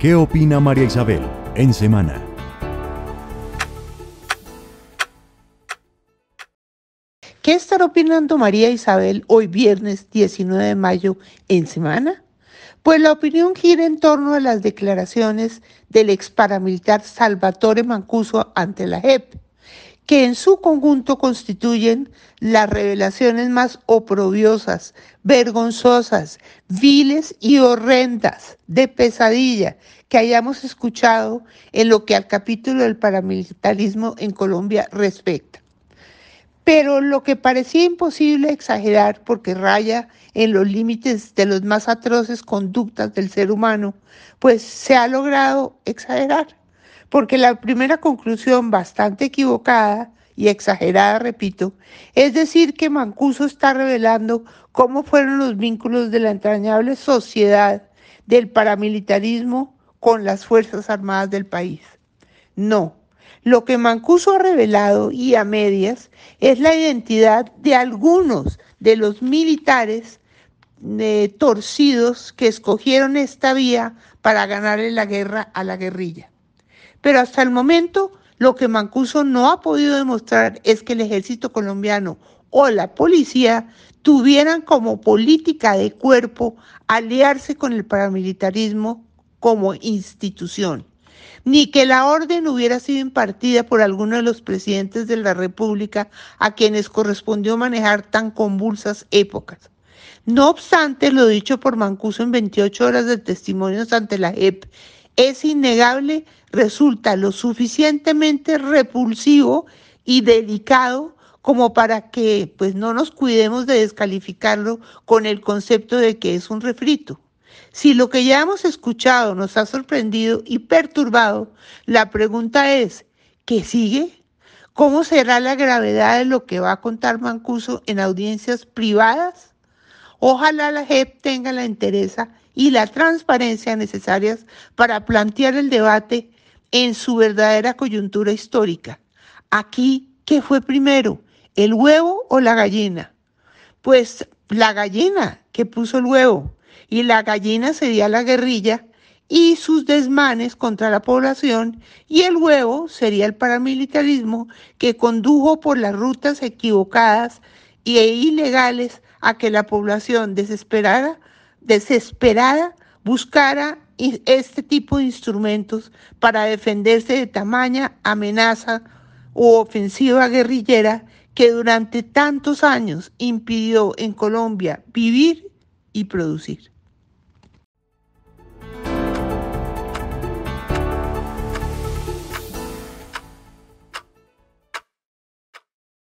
¿Qué opina María Isabel en semana? ¿Qué estará opinando María Isabel hoy viernes 19 de mayo en semana? Pues la opinión gira en torno a las declaraciones del ex paramilitar Salvatore Mancuso ante la JEP que en su conjunto constituyen las revelaciones más oprobiosas, vergonzosas, viles y horrendas de pesadilla que hayamos escuchado en lo que al capítulo del paramilitarismo en Colombia respecta. Pero lo que parecía imposible exagerar porque raya en los límites de las más atroces conductas del ser humano, pues se ha logrado exagerar porque la primera conclusión bastante equivocada y exagerada, repito, es decir que Mancuso está revelando cómo fueron los vínculos de la entrañable sociedad del paramilitarismo con las Fuerzas Armadas del país. No, lo que Mancuso ha revelado y a medias es la identidad de algunos de los militares eh, torcidos que escogieron esta vía para ganarle la guerra a la guerrilla. Pero hasta el momento lo que Mancuso no ha podido demostrar es que el ejército colombiano o la policía tuvieran como política de cuerpo aliarse con el paramilitarismo como institución, ni que la orden hubiera sido impartida por alguno de los presidentes de la República a quienes correspondió manejar tan convulsas épocas. No obstante, lo dicho por Mancuso en 28 horas de testimonios ante la EP es innegable, resulta lo suficientemente repulsivo y delicado como para que pues no nos cuidemos de descalificarlo con el concepto de que es un refrito. Si lo que ya hemos escuchado nos ha sorprendido y perturbado, la pregunta es, ¿qué sigue? ¿Cómo será la gravedad de lo que va a contar Mancuso en audiencias privadas? Ojalá la JEP tenga la interés y la transparencia necesarias para plantear el debate en su verdadera coyuntura histórica. Aquí, ¿qué fue primero? ¿El huevo o la gallina? Pues la gallina que puso el huevo y la gallina sería la guerrilla y sus desmanes contra la población y el huevo sería el paramilitarismo que condujo por las rutas equivocadas e ilegales a que la población desesperada desesperada buscara este tipo de instrumentos para defenderse de tamaña amenaza u ofensiva guerrillera que durante tantos años impidió en Colombia vivir y producir.